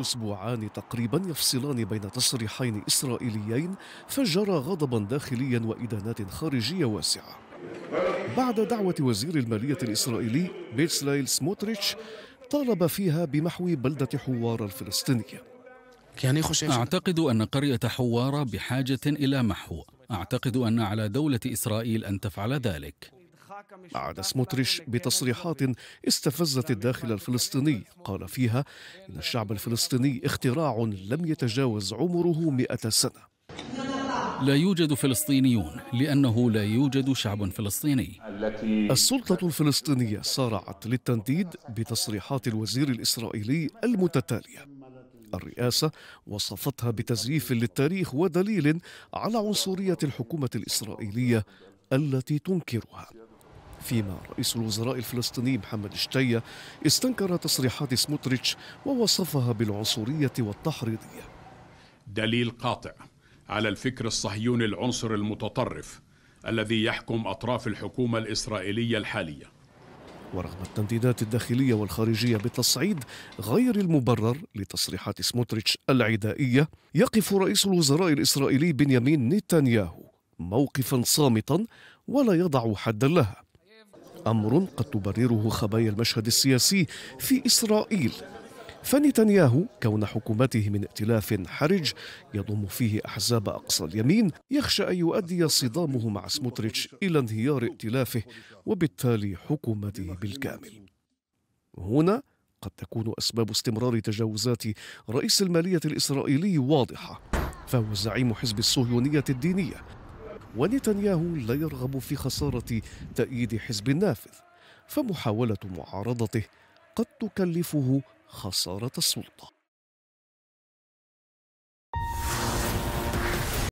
أسبوعان تقريبا يفصلان بين تصريحين إسرائيليين فجرا غضبا داخليا وإدانات خارجية واسعة بعد دعوة وزير المالية الإسرائيلي بيتسلايل سموتريتش طالب فيها بمحو بلدة حوار الفلسطينية يعني أعتقد أن قرية حوار بحاجة إلى محو أعتقد أن على دولة إسرائيل أن تفعل ذلك أعاد سموتريش بتصريحات استفزت الداخل الفلسطيني قال فيها إن الشعب الفلسطيني اختراع لم يتجاوز عمره مئة سنة لا يوجد فلسطينيون لأنه لا يوجد شعب فلسطيني السلطة الفلسطينية سارعت للتنديد بتصريحات الوزير الإسرائيلي المتتالية الرئاسة وصفتها بتزييف للتاريخ ودليل على عنصرية الحكومة الإسرائيلية التي تنكرها فيما رئيس الوزراء الفلسطيني محمد شتية استنكر تصريحات سموتريتش ووصفها بالعنصرية والتحريضية دليل قاطع على الفكر الصهيوني العنصر المتطرف الذي يحكم أطراف الحكومة الإسرائيلية الحالية ورغم التنديدات الداخلية والخارجية بتصعيد غير المبرر لتصريحات سموتريتش العدائية يقف رئيس الوزراء الإسرائيلي بنيامين نتنياهو موقفا صامتا ولا يضع حدا لها امر قد تبرره خبايا المشهد السياسي في اسرائيل فنتنياهو كون حكومته من ائتلاف حرج يضم فيه احزاب اقصى اليمين يخشى ان يؤدي صدامه مع سموتريتش الى انهيار ائتلافه وبالتالي حكومته بالكامل. هنا قد تكون اسباب استمرار تجاوزات رئيس الماليه الاسرائيلي واضحه فهو زعيم حزب الصهيونيه الدينيه ونتنياهو لا يرغب في خسارة تأييد حزب نافذ فمحاولة معارضته قد تكلفه خسارة السلطة